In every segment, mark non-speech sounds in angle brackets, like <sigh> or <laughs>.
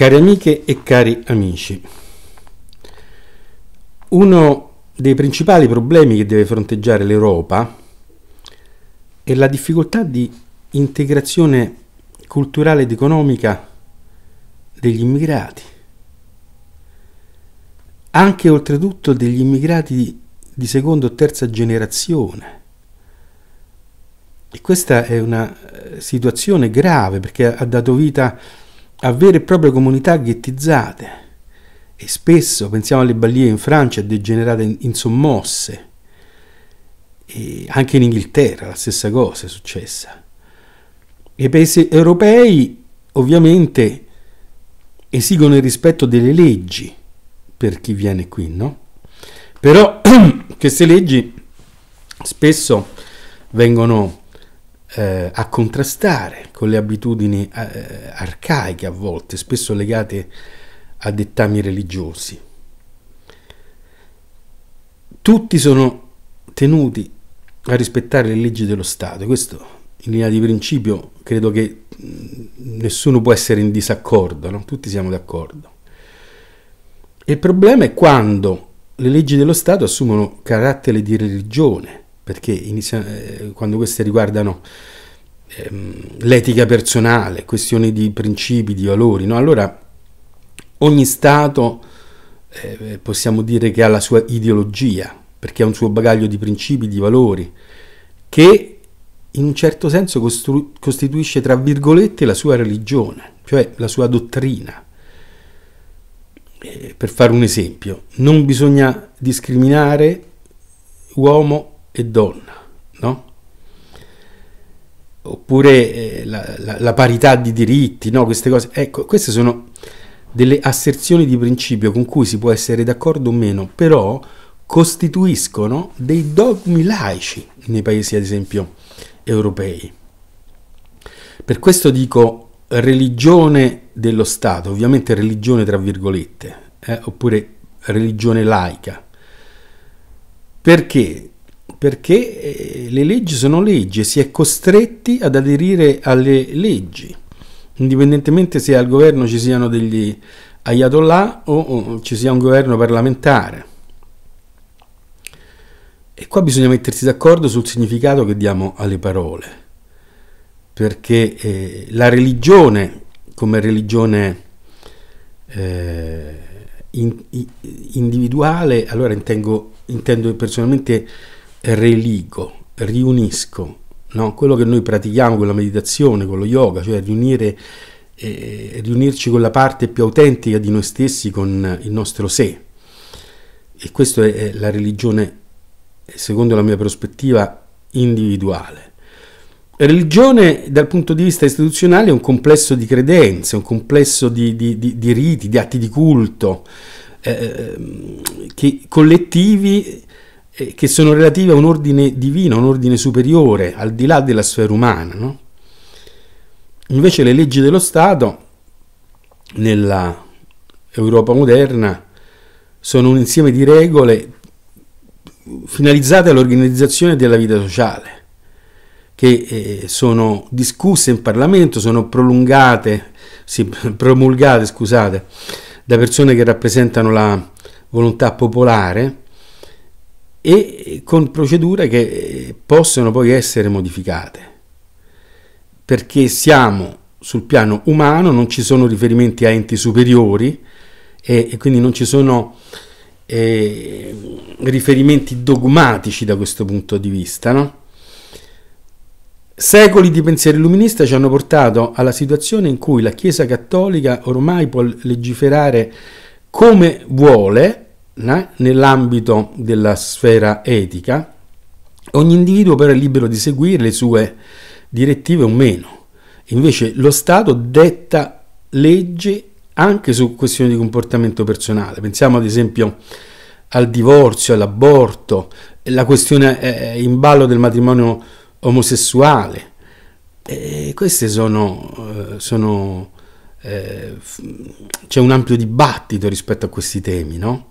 Cari amiche e cari amici, uno dei principali problemi che deve fronteggiare l'Europa è la difficoltà di integrazione culturale ed economica degli immigrati, anche oltretutto degli immigrati di seconda o terza generazione. E questa è una eh, situazione grave perché ha dato vita a a vere e proprie comunità ghettizzate e spesso pensiamo alle balie in Francia degenerate in, in sommosse e anche in Inghilterra la stessa cosa è successa i paesi europei ovviamente esigono il rispetto delle leggi per chi viene qui no? però <clears throat> queste leggi spesso vengono eh, a contrastare con le abitudini eh, arcaiche a volte, spesso legate a dettami religiosi. Tutti sono tenuti a rispettare le leggi dello Stato, questo in linea di principio credo che mm, nessuno può essere in disaccordo, no? tutti siamo d'accordo. Il problema è quando le leggi dello Stato assumono carattere di religione, perché inizia, eh, quando queste riguardano ehm, l'etica personale, questioni di principi, di valori, no? allora ogni Stato eh, possiamo dire che ha la sua ideologia, perché ha un suo bagaglio di principi, di valori, che in un certo senso costru- costituisce, tra virgolette, la sua religione, cioè la sua dottrina. Eh, per fare un esempio, non bisogna discriminare uomo e donna, no? Oppure eh, la, la, la, parità di diritti, no? Queste cose. Ecco, queste sono delle asserzioni di principio con cui si può essere d'accordo o meno, però costituiscono dei dogmi laici nei paesi, ad esempio, europei. Per questo dico religione dello Stato, ovviamente religione tra virgolette, eh, oppure religione laica, perché perché eh, le leggi sono leggi e si è costretti ad aderire alle leggi, indipendentemente se al governo ci siano degli ayatollah o, ci sia un governo parlamentare. E qua bisogna mettersi d'accordo sul significato che diamo alle parole, perché eh, la religione come religione eh, in, individuale, allora intendo, intendo personalmente religo, riunisco, no? quello che noi pratichiamo con la meditazione, con lo yoga, cioè riunire, eh, riunirci con la parte più autentica di noi stessi, con il nostro sé. E questa è la religione, secondo la mia prospettiva, individuale. Religione dal punto di vista istituzionale è un complesso di credenze, un complesso di, di, di, di riti, di atti di culto eh, ehm, che, collettivi eh, che sono relative a un ordine divino, un ordine superiore, al di là della sfera umana. No? Invece le leggi dello Stato nella Europa moderna sono un insieme di regole finalizzate all'organizzazione della vita sociale, che eh, sono discusse in Parlamento, sono prolungate, sì, <laughs> promulgate, scusate, da persone che rappresentano la volontà popolare e con procedure che eh, possono poi essere modificate, perché siamo sul piano umano, non ci sono riferimenti a enti superiori e, e quindi non ci sono eh, riferimenti dogmatici da questo punto di vista. No? Secoli di pensiero illuminista ci hanno portato alla situazione in cui la Chiesa cattolica ormai può legiferare come vuole, nell'ambito della sfera etica, ogni individuo però è libero di seguire le sue direttive o meno. Invece lo Stato detta leggi anche su questioni di comportamento personale. Pensiamo ad esempio al divorzio, all'aborto, la questione eh, eh, in ballo del matrimonio omosessuale. E eh, queste sono, sono eh, c'è un ampio dibattito rispetto a questi temi, no?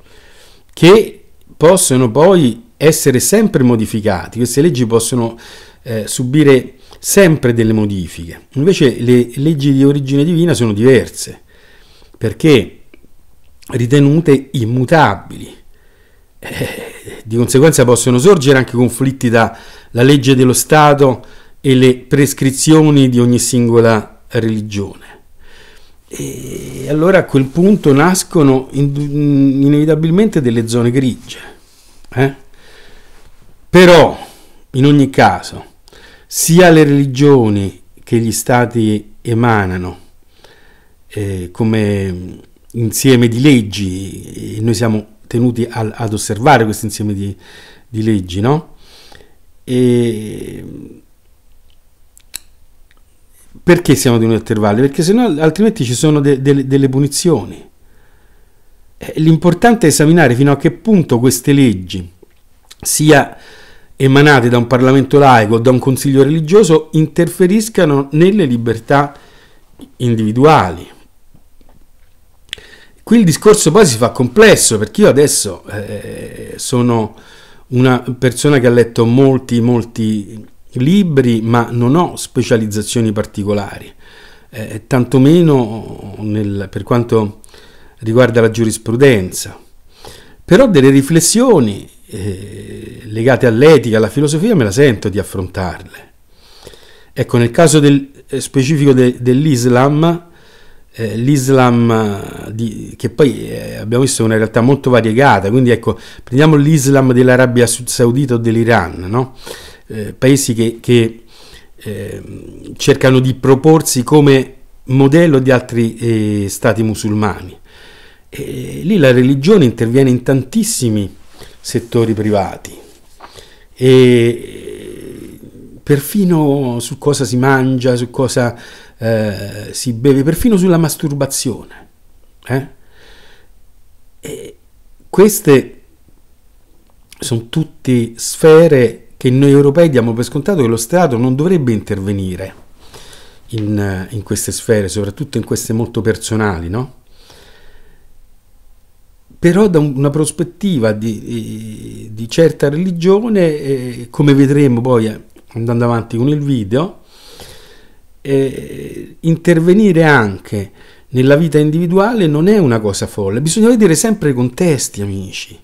che possono poi essere sempre modificati, queste leggi possono eh, subire sempre delle modifiche. Invece le leggi di origine divina sono diverse, perché ritenute immutabili. Eh, di conseguenza possono sorgere anche conflitti tra la legge dello Stato e le prescrizioni di ogni singola religione. E allora a quel punto nascono inevitabilmente delle zone grigie. Eh? Però, in ogni caso, sia le religioni che gli stati emanano eh, come mm, insieme di leggi, e noi siamo tenuti al, ad osservare questo insieme di, di leggi, no? E, perché siamo di un intervalli? Perché sennò, altrimenti ci sono de, de, delle punizioni. Eh, l'importante è esaminare fino a che punto queste leggi, sia emanate da un Parlamento laico o da un Consiglio religioso, interferiscano nelle libertà individuali. Qui il discorso poi si fa complesso perché io adesso eh, sono una persona che ha letto molti, molti libri, ma non ho specializzazioni particolari, eh, tantomeno nel, per quanto riguarda la giurisprudenza. Però delle riflessioni eh, legate all'etica, alla filosofia, me la sento di affrontarle. Ecco, nel caso del, eh, specifico de, dell'Islam, eh, l'Islam eh, di, che poi abbiamo visto è una realtà molto variegata, quindi ecco, prendiamo l'Islam dell'Arabia Saudita o dell'Iran, no? Eh, paesi che, che eh, cercano di proporsi come modello di altri eh, stati musulmani. E lì la religione interviene in tantissimi settori privati e eh, perfino su cosa si mangia, su cosa eh, si beve, perfino sulla masturbazione. Eh? queste sono tutte sfere che noi europei diamo per scontato che lo Stato non dovrebbe intervenire in, eh, in queste sfere, soprattutto in queste molto personali, no? Però da una prospettiva di, di certa religione, eh, come vedremo poi eh, andando avanti con il video, eh, intervenire anche nella vita individuale non è una cosa folle, bisogna vedere sempre i contesti, amici.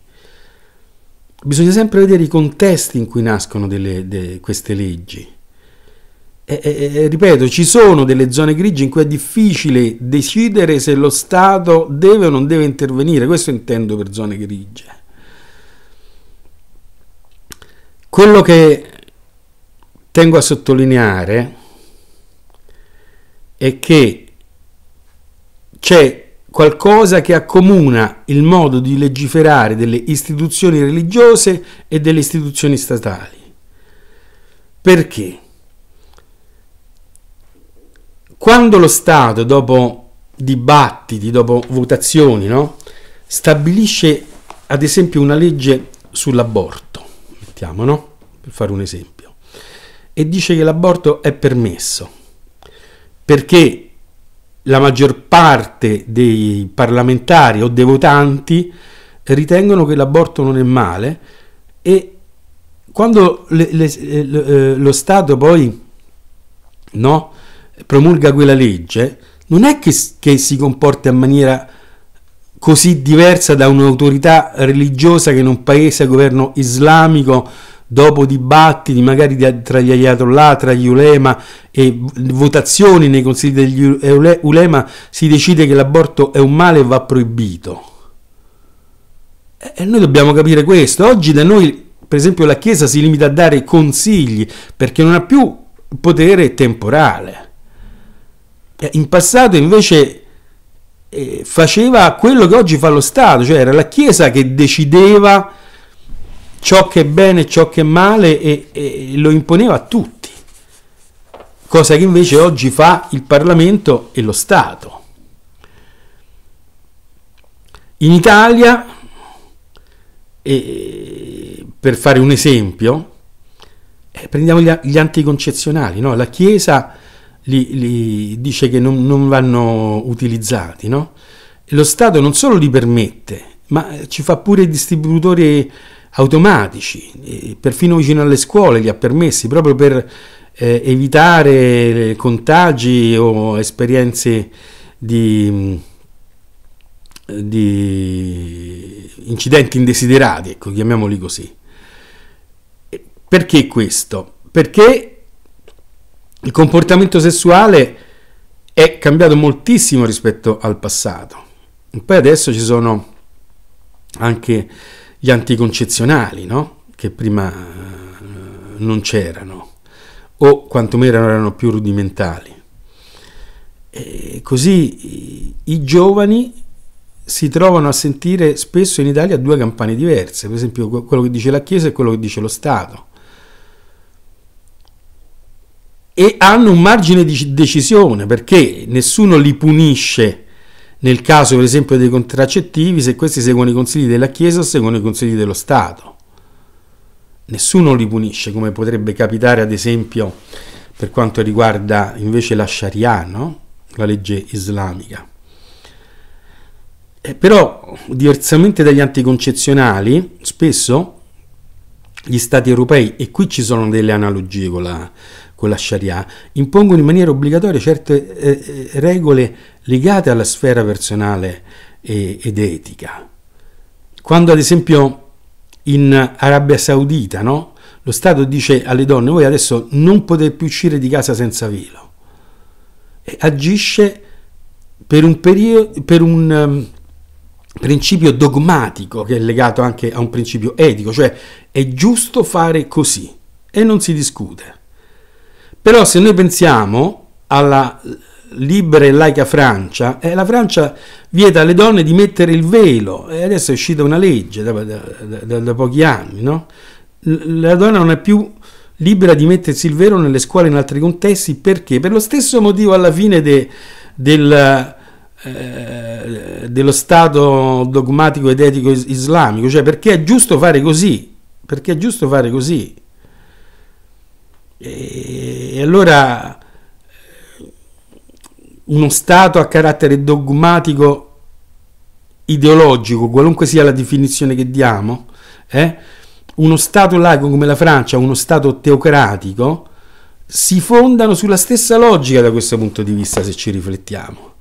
Bisogna sempre vedere i contesti in cui nascono delle, de, queste leggi. E, e, ripeto, ci sono delle zone grigie in cui è difficile decidere se lo Stato deve o non deve intervenire, questo intendo per zone grigie. Quello che tengo a sottolineare è che c'è qualcosa che accomuna il modo di legiferare delle istituzioni religiose e delle istituzioni statali. Perché? Quando lo Stato, dopo dibattiti, dopo votazioni, no? stabilisce ad esempio una legge sull'aborto, mettiamo, no? per fare un esempio, e dice che l'aborto è permesso, perché la maggior parte dei parlamentari o dei votanti ritengono che l'aborto non è male e quando le, le, eh, le, eh, lo Stato poi no, promulga quella legge, non è che, che si comporta in maniera così diversa da un'autorità religiosa che in un paese a governo islamico dopo dibattiti magari tra gli ayatollah, tra gli ulema e votazioni nei consigli degli eh, ulema si decide che l'aborto è un male e va proibito. Eh, e noi dobbiamo capire questo. Oggi da noi, per esempio, la Chiesa si limita a dare consigli perché non ha più potere temporale. Eh, in passato invece faceva quello che oggi fa lo Stato, cioè era la Chiesa che decideva ciò che è bene, e ciò che è male e, e lo imponeva a tutti, cosa che invece oggi fa il Parlamento e lo Stato. In Italia, e, per fare un esempio, eh, prendiamo gli, anticoncezionali, no? la Chiesa li, li dice che non, non vanno utilizzati, no? lo Stato non solo li permette, ma ci fa pure distributore distributori automatici, perfino vicino alle scuole li ha permessi proprio per eh, evitare eh, contagi o esperienze di, mm, di incidenti indesiderati, ecco, chiamiamoli così. Perché questo? Perché il comportamento sessuale è cambiato moltissimo rispetto al passato. Poi adesso ci sono anche gli anticoncezionali, no? che prima eh, non c'erano, o quantomeno erano più rudimentali. E così i giovani si trovano a sentire spesso in Italia due campane diverse, per esempio quello che dice la Chiesa e quello che dice lo Stato. E hanno un margine di decisione perché nessuno li punisce nel caso per esempio dei contraccettivi, se questi seguono i consigli della Chiesa o seguono i consigli dello Stato. Nessuno li punisce, come potrebbe capitare ad esempio per quanto riguarda invece la Sharia, no? la legge islamica. E eh, però, diversamente dagli anticoncezionali, spesso gli stati europei, e qui ci sono delle analogie con la con la Sharia impongono in maniera obbligatoria certe eh, eh, regole legate alla sfera personale e, ed etica. Quando ad esempio in Arabia Saudita no? lo Stato dice alle donne voi adesso non potete più uscire di casa senza velo e agisce per un, periodo, per un um, principio dogmatico che è legato anche a un principio etico, cioè è giusto fare così e non si discute. Però se noi pensiamo alla libera e laica Francia, eh, la Francia vieta alle donne di mettere il velo e adesso è uscita una legge da, da, da, da pochi anni, no? La donna non è più libera di mettersi il velo nelle scuole in altri contesti perché? Per lo stesso motivo alla fine de, del, eh, dello Stato dogmatico ed etico islamico, cioè perché è giusto fare così, perché è giusto fare così. E e allora eh, uno Stato a carattere dogmatico ideologico, qualunque sia la definizione che diamo, eh, uno Stato laico come la Francia, uno Stato teocratico, si fondano sulla stessa logica da questo punto di vista, se ci riflettiamo.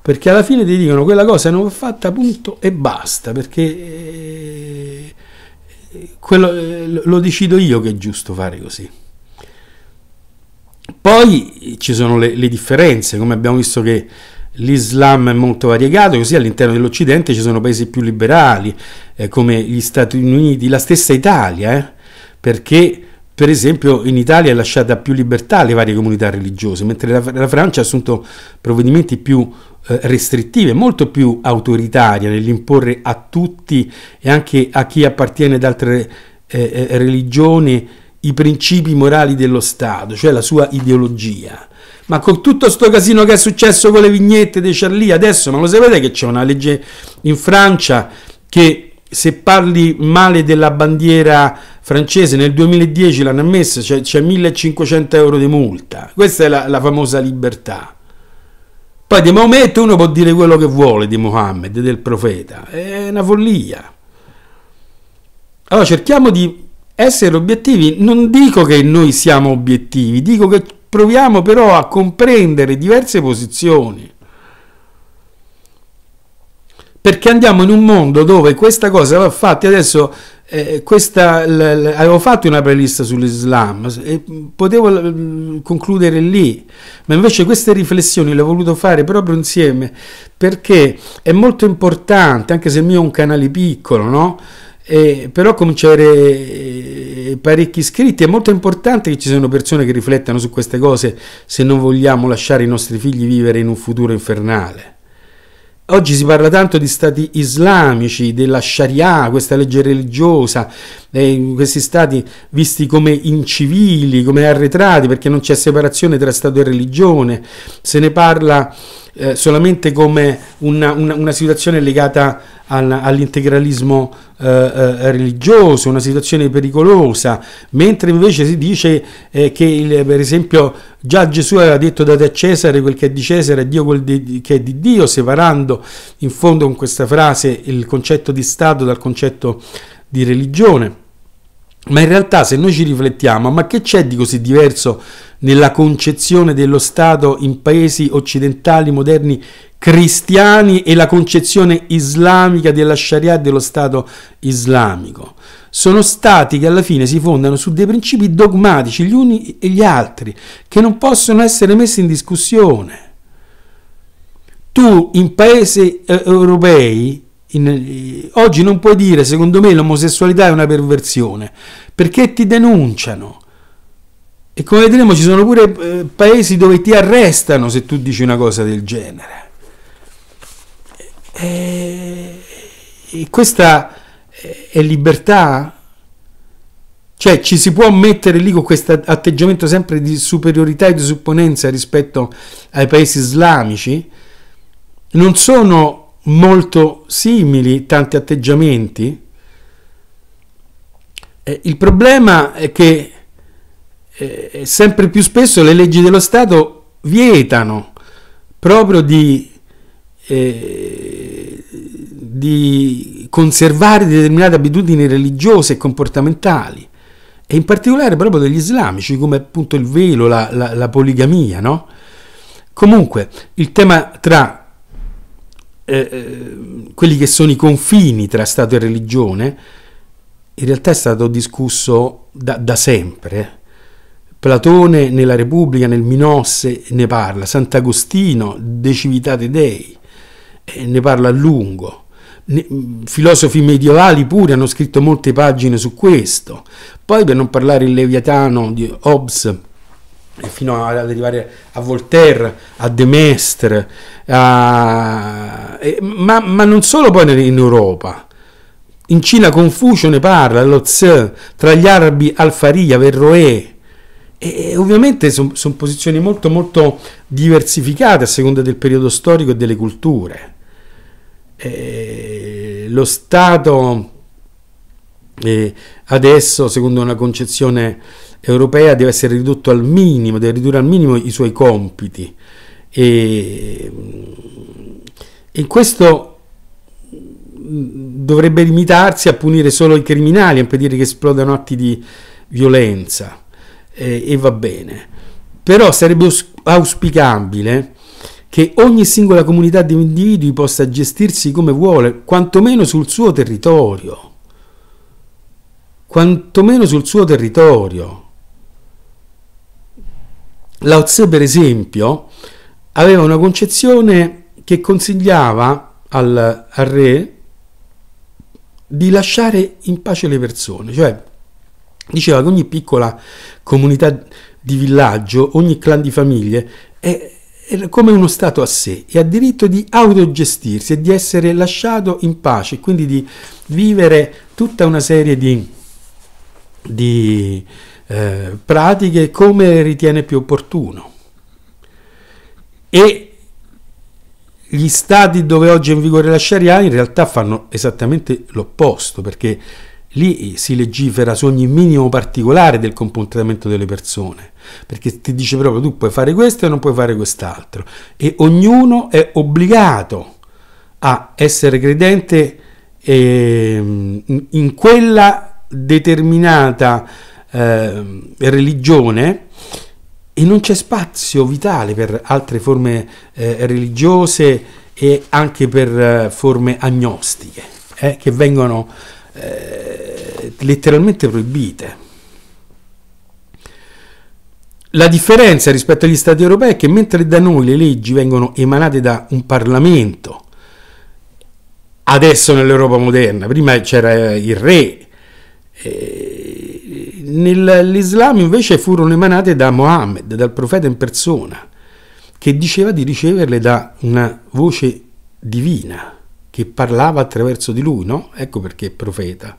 Perché alla fine ti dicono quella cosa non va fatta, punto e basta, perché eh, quello, eh, lo decido io che è giusto fare così. Poi ci sono le, le differenze, come abbiamo visto che l'Islam è molto variegato, così all'interno dell'Occidente ci sono paesi più liberali eh, come gli Stati Uniti, la stessa Italia, eh, perché per esempio in Italia è lasciata più libertà alle varie comunità religiose, mentre la, la Francia ha assunto provvedimenti più eh, restrittive, molto più autoritarie nell'imporre a tutti e anche a chi appartiene ad altre eh, eh, religioni i principi morali dello Stato, cioè la sua ideologia. Ma con tutto sto casino che è successo con le vignette dei Charlie adesso, ma lo sapete che c'è una legge in Francia che se parli male della bandiera francese nel 2010 l'hanno ammessa, cioè c'è 1500 euro di multa. Questa è la, la famosa libertà. Poi di Maometto uno può dire quello che vuole di Mohammed, del profeta, è una follia. Allora cerchiamo di essere obiettivi non dico che noi siamo obiettivi, dico che proviamo però a comprendere diverse posizioni. Perché andiamo in un mondo dove questa cosa va fatta. Adesso eh, questa, l, l, avevo fatto una playlist sull'Islam e potevo l, concludere lì, ma invece queste riflessioni le ho voluto fare proprio insieme perché è molto importante, anche se il mio è un canale piccolo, no? Eh, però cominciare eh, eh, parecchi iscritti. È molto importante che ci siano persone che riflettano su queste cose se non vogliamo lasciare i nostri figli vivere in un futuro infernale. Oggi si parla tanto di stati islamici, della Sharia, questa legge religiosa, eh, questi stati visti come incivili, come arretrati, perché non c'è separazione tra Stato e religione, se ne parla eh, solamente come una, una, una situazione legata al, all'integralismo eh, eh religioso, una situazione pericolosa, mentre invece si dice eh, che il, per esempio già Gesù aveva detto date a Cesare quel che è di Cesare, e Dio quel di, che è di Dio, separando in fondo con questa frase il concetto di Stato dal concetto di di religione. Ma in realtà se noi ci riflettiamo, ma che c'è di così diverso nella concezione dello Stato in paesi occidentali moderni cristiani e la concezione islamica della Sharia e dello Stato islamico? Sono stati che alla fine si fondano su dei principi dogmatici gli uni e gli altri, che non possono essere messi in discussione. Tu in paesi eh, europei in, oggi non puoi dire, secondo me, l'omosessualità è una perversione, perché ti denunciano. E come vedremo ci sono pure eh, paesi dove ti arrestano se tu dici una cosa del genere. E, e questa eh, è libertà? Cioè ci si può mettere lì con questo atteggiamento sempre di superiorità e di supponenza rispetto ai paesi islamici? Non sono molto simili, tanti atteggiamenti? Eh, il problema è che eh, eh, sempre più spesso le leggi dello Stato vietano proprio di, eh, di conservare determinate abitudini religiose e comportamentali, e in particolare proprio degli islamici, come appunto il velo, la, la, la poligamia, no? Comunque, il tema tra eh, eh, quelli che sono i confini tra Stato e religione, in realtà è stato discusso da, da sempre. Eh. Platone nella Repubblica, nel Minosse ne parla, Sant'Agostino, De Civitate Dei, eh, ne parla a lungo. Ne, mm, filosofi medievali pure hanno scritto molte pagine su questo. Poi per non parlare il Leviatano di Hobbes, fino ad arrivare a Voltaire, a De Mestre, a... Ma, ma, non solo poi in Europa. In Cina Confucio ne parla, lo Tzu, tra gli arabi Al-Fariya, Verroe. E, e ovviamente sono son posizioni molto molto diversificate a seconda del periodo storico e delle culture. E, lo Stato e adesso, secondo una concezione europea, deve essere ridotto al minimo, deve ridurre al minimo i suoi compiti. E, mm, e questo mm, dovrebbe limitarsi a punire solo i criminali, a impedire che esplodano atti di violenza e, e va bene. Però sarebbe auspicabile che ogni singola comunità di individui possa gestirsi come vuole, quantomeno sul suo territorio quantomeno sul suo territorio. Lao Tse, per esempio, aveva una concezione che consigliava al, al re di lasciare in pace le persone, cioè diceva che ogni piccola comunità di villaggio, ogni clan di famiglie è, è, come uno stato a sé e ha diritto di autogestirsi e di essere lasciato in pace, quindi di vivere tutta una serie di di eh, pratiche come ritiene più opportuno. E gli stati dove oggi è in vigore la Sharia in realtà fanno esattamente l'opposto, perché lì si legifera su ogni minimo particolare del comportamento delle persone, perché ti dice proprio tu puoi fare questo e non puoi fare quest'altro, e ognuno è obbligato a essere credente eh, in quella determinata eh, religione e non c'è spazio vitale per altre forme eh, religiose e anche per eh, forme agnostiche eh, che vengono eh, letteralmente proibite. La differenza rispetto agli Stati europei è che mentre da noi le leggi vengono emanate da un Parlamento, adesso nell'Europa moderna, prima c'era il re, eh, Nell'Islam invece furono emanate da Mohammed, dal profeta in persona, che diceva di riceverle da una voce divina che parlava attraverso di lui, no? Ecco perché è profeta.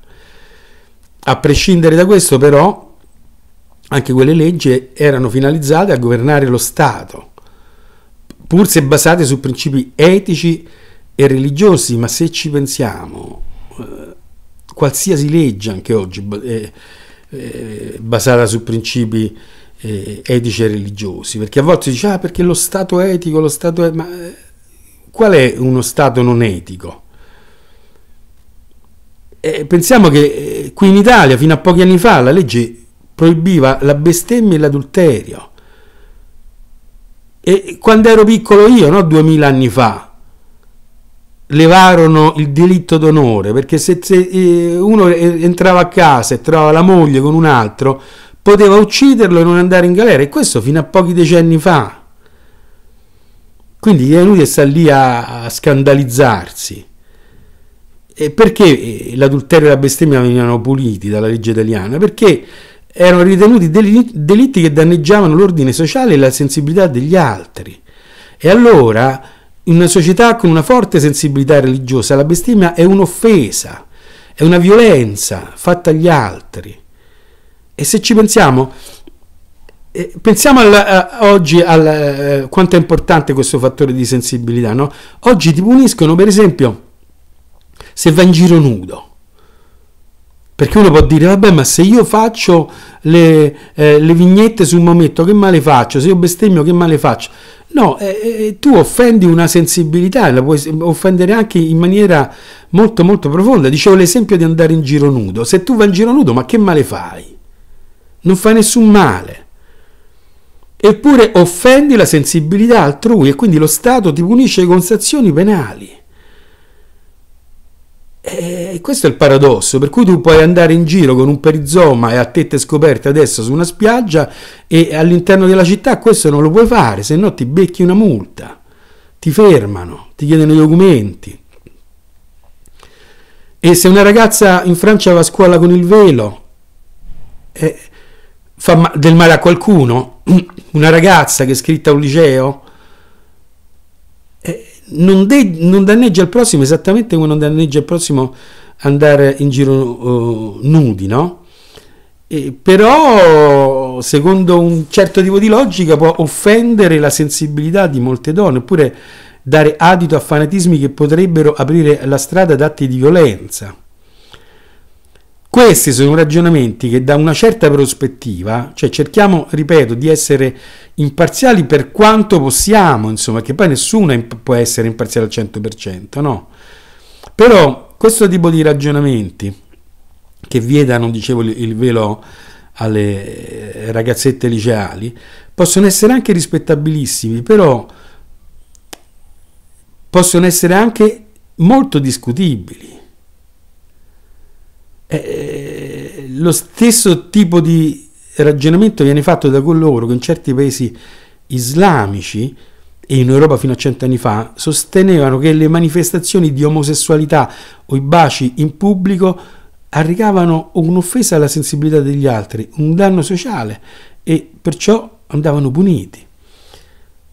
A prescindere da questo, però, anche quelle leggi erano finalizzate a governare lo Stato, pur se basate su principi etici e religiosi, ma se ci pensiamo, qualsiasi legge anche oggi eh, eh, basata su principi eh, etici e religiosi, perché a volte si dice ah perché lo Stato è etico, lo Stato è... ma eh, qual è uno Stato non etico? pensiamo che eh, qui in Italia fino a pochi anni fa la legge proibiva la bestemmia e l'adulterio. E quando ero piccolo io, no, duemila anni fa, levarono il delitto d'onore, perché se, se eh, uno entrava a casa e trovava la moglie con un altro, poteva ucciderlo e non andare in galera, e questo fino a pochi decenni fa. Quindi è inutile stare lì a, a scandalizzarsi. E perché eh, l'adulterio e la bestemmia venivano puliti dalla legge italiana? Perché erano ritenuti delitti che danneggiavano l'ordine sociale e la sensibilità degli altri. E allora in una società con una forte sensibilità religiosa la bestemmia è un'offesa, è una violenza fatta agli altri. E se ci pensiamo, eh, pensiamo al, a, eh, oggi a eh, quanto è importante questo fattore di sensibilità. No? Oggi ti puniscono, per esempio, se vai in giro nudo. Perché uno può dire, vabbè, ma se io faccio le, eh, le vignette sul momento, che male faccio? Se io bestemmio, che male faccio? No, eh, eh, tu offendi una sensibilità, la puoi offendere anche in maniera molto molto profonda. Dicevo l'esempio di andare in giro nudo. Se tu vai in giro nudo, ma che male fai? Non fai nessun male. Eppure offendi la sensibilità altrui e quindi lo Stato ti punisce con sanzioni penali. E eh, questo è il paradosso, per cui tu puoi andare in giro con un perizoma e a tette scoperte adesso su una spiaggia e all'interno della città questo non lo puoi fare, se no ti becchi una multa, ti fermano, ti chiedono i documenti. E se una ragazza in Francia va a scuola con il velo, eh, fa del male a qualcuno? <clears throat> Una ragazza che è scritta a un liceo? non, de- non danneggia il prossimo esattamente come non danneggia il prossimo andare in giro uh, nudi, no? E, però, secondo un certo tipo di logica, può offendere la sensibilità di molte donne, oppure dare adito a fanatismi che potrebbero aprire la strada ad atti di violenza. Questi sono ragionamenti che da una certa prospettiva, cioè cerchiamo, ripeto, di essere imparziali per quanto possiamo, insomma, che poi nessuno può essere imparziale al 100%, no? Però questo tipo di ragionamenti che vietano, dicevo, il velo alle eh, ragazzette liceali, possono essere anche rispettabilissimi, però possono essere anche molto discutibili. lo stesso tipo di ragionamento viene fatto da coloro che in certi paesi islamici e in Europa fino a cent'anni fa sostenevano che le manifestazioni di omosessualità o i baci in pubblico arrecavano un'offesa alla sensibilità degli altri, un danno sociale e perciò andavano puniti.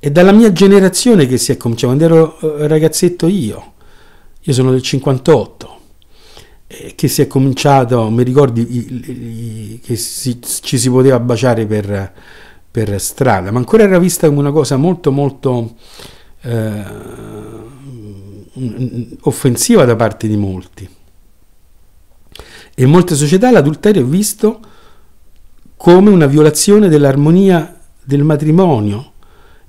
È dalla mia generazione che si è cominciato, quando ero eh, ragazzetto io, io sono del 58, eh, che si è cominciato, mi ricordi che si, ci si poteva baciare per, per, strada, ma ancora era vista come una cosa molto molto eh, offensiva da parte di molti. E in molte società l'adulterio è visto come una violazione dell'armonia del matrimonio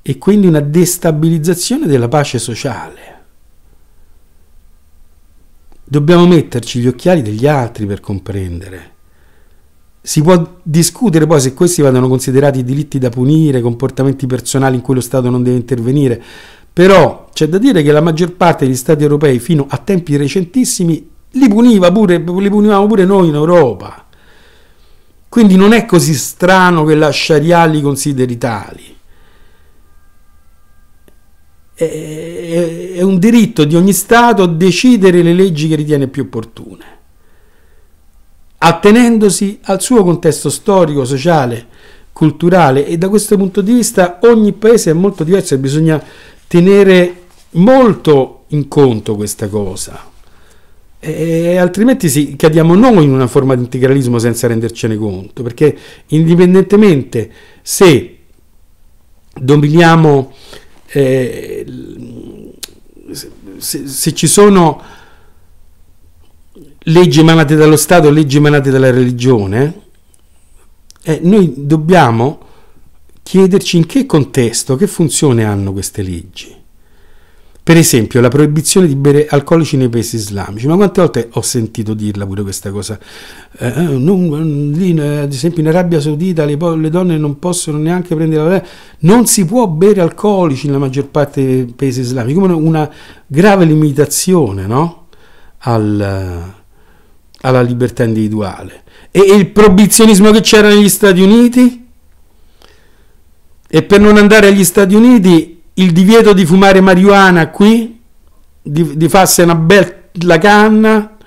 e quindi una destabilizzazione della pace sociale. Dobbiamo metterci gli occhiali degli altri per comprendere. Si può discutere poi se questi vadano considerati diritti da punire, comportamenti personali in cui lo Stato non deve intervenire, però c'è da dire che la maggior parte degli Stati europei fino a tempi recentissimi li, puniva pure, li punivamo pure noi in Europa. Quindi non è così strano che la Sharia li consideri tali è un diritto di ogni Stato decidere le leggi che ritiene più opportune, attenendosi al suo contesto storico, sociale, culturale e da questo punto di vista ogni paese è molto diverso e bisogna tenere molto in conto questa cosa. E altrimenti sì, cadiamo noi in una forma di integralismo senza rendercene conto, perché indipendentemente se dominiamo eh, se, se, ci sono leggi emanate dallo Stato, leggi emanate dalla religione, eh, noi dobbiamo chiederci in che contesto, che funzione hanno queste leggi. Per esempio la proibizione di bere alcolici nei paesi islamici, ma quante volte ho sentito dirla pure questa cosa? Eh, eh non, lì, eh, ad esempio in Arabia Saudita le, le donne non possono neanche prendere la non si può bere alcolici nella maggior parte dei paesi islamici, come una grave limitazione no? Al, alla libertà individuale. E, e il proibizionismo che c'era negli Stati Uniti? E per non andare agli Stati Uniti il divieto di fumare marijuana qui, di, di farsi una bella canna,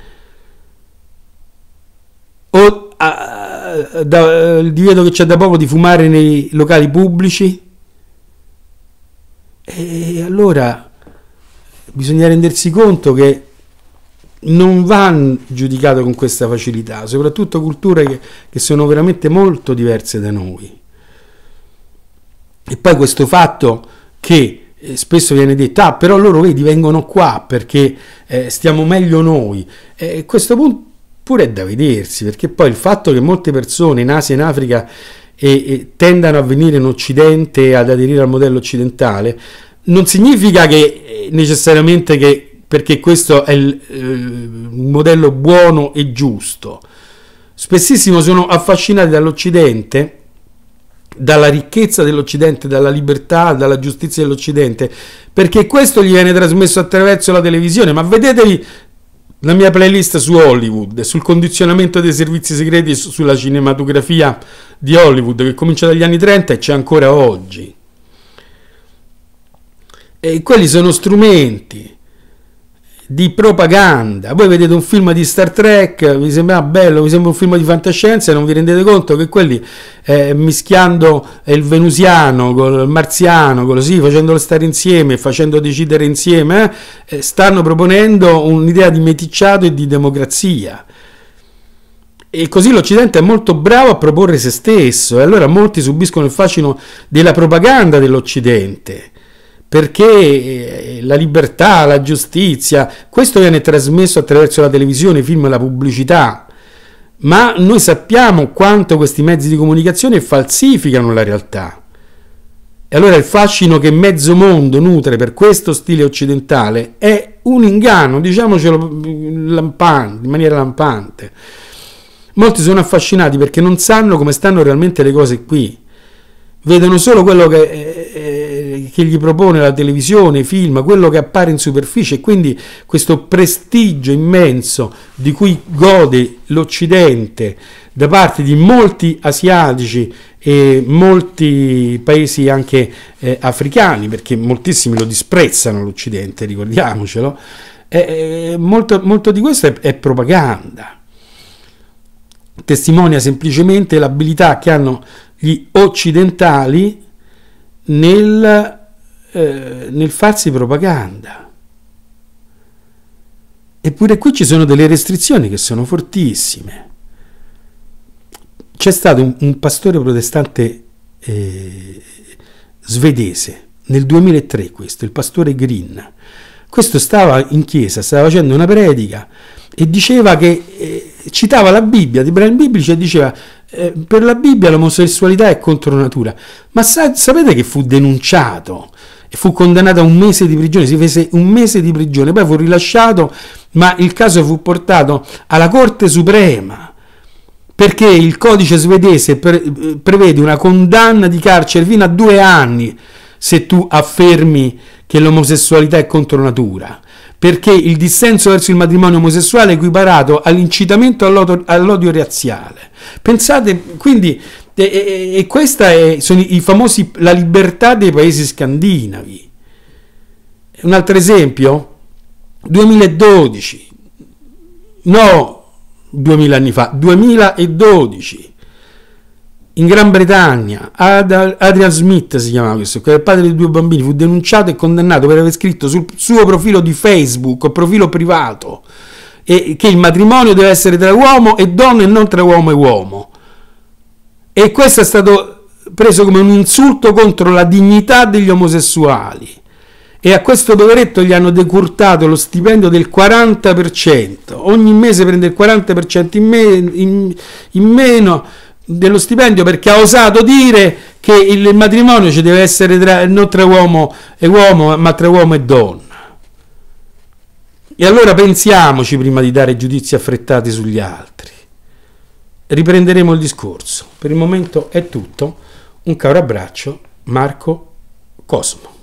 o ah, da, il divieto che c'è da poco di fumare nei locali pubblici. E allora bisogna rendersi conto che non vanno giudicato con questa facilità, soprattutto culture che, che, sono veramente molto diverse da noi. E poi questo fatto che eh, spesso viene detta, ah, però loro vedi vengono qua perché eh, stiamo meglio noi. E eh, questo punto pure è da vedersi, perché poi il fatto che molte persone in Asia e in Africa eh, tendano a venire in Occidente, ad aderire al modello occidentale, non significa che eh, necessariamente che perché questo è il, eh, il modello buono e giusto. Spessissimo sono affascinati dall'Occidente dalla ricchezza dell'Occidente, dalla libertà, dalla giustizia dell'Occidente, perché questo gli viene trasmesso attraverso la televisione, ma vedetevi la mia playlist su Hollywood, sul condizionamento dei servizi segreti sulla cinematografia di Hollywood, che comincia dagli anni 30 e c'è ancora oggi. E quelli sono strumenti di propaganda. Voi vedete un film di Star Trek, vi sembra bello, vi sembra un film di fantascienza e non vi rendete conto che quelli eh, mischiando il venusiano col marziano, così facendolo stare insieme, facendo decidere insieme, eh, stanno proponendo un'idea di meticciato e di democrazia. E così l'Occidente è molto bravo a proporre se stesso, e allora molti subiscono il fascino della propaganda dell'Occidente perché eh, la libertà, la giustizia, questo viene trasmesso attraverso la televisione, i film, la pubblicità, ma noi sappiamo quanto questi mezzi di comunicazione falsificano la realtà. E allora il fascino che mezzo mondo nutre per questo stile occidentale è un inganno, diciamocelo mm, lampante, in maniera lampante. Molti sono affascinati perché non sanno come stanno realmente le cose qui, vedono solo quello che eh, eh, che gli propone la televisione, i film, quello che appare in superficie e quindi questo prestigio immenso di cui gode l'Occidente da parte di molti asiatici e molti paesi anche eh, africani, perché moltissimi lo disprezzano l'Occidente, ricordiamocelo, eh, eh molto, molto, di questo è, è propaganda. Testimonia semplicemente l'abilità che hanno gli occidentali nel eh, nel farsi propaganda. Eppure qui ci sono delle restrizioni che sono fortissime. C'è stato un, un pastore protestante eh, svedese, nel 2003 questo, il pastore Green. Questo stava in chiesa, stava facendo una predica e diceva che, eh, citava la Bibbia, di Brian Biblici e diceva eh, per la Bibbia l'omosessualità è contro natura. Ma sa, sapete che fu denunciato e fu condannato a un mese di prigione, si fece un mese di prigione, poi fu rilasciato, ma il caso fu portato alla Corte Suprema, perché il codice svedese pre- prevede una condanna di carcere fino a due anni se tu affermi che l'omosessualità è contro natura, perché il dissenso verso il matrimonio omosessuale è equiparato all'incitamento all'odio razziale. Pensate, quindi e, e, e questa è, sono i famosi, la libertà dei paesi scandinavi. Un altro esempio, 2012, no 2000 anni fa, 2012, in Gran Bretagna, Adrian Smith si chiamava questo, che è il padre di due bambini, fu denunciato e condannato per aver scritto sul suo profilo di Facebook, profilo privato, e che il matrimonio deve essere tra uomo e donna e non tra uomo e uomo. E questo è stato preso come un insulto contro la dignità degli omosessuali. E a questo poveretto gli hanno decurtato lo stipendio del 40%. Ogni mese prende il 40% in, me- in, in meno dello stipendio perché ha osato dire che il matrimonio ci deve essere tra, non tra uomo e uomo, ma tra uomo e donna. E allora pensiamoci prima di dare giudizi affrettati sugli altri riprenderemo il discorso. Per il momento è tutto. Un caro abbraccio, Marco Cosmo.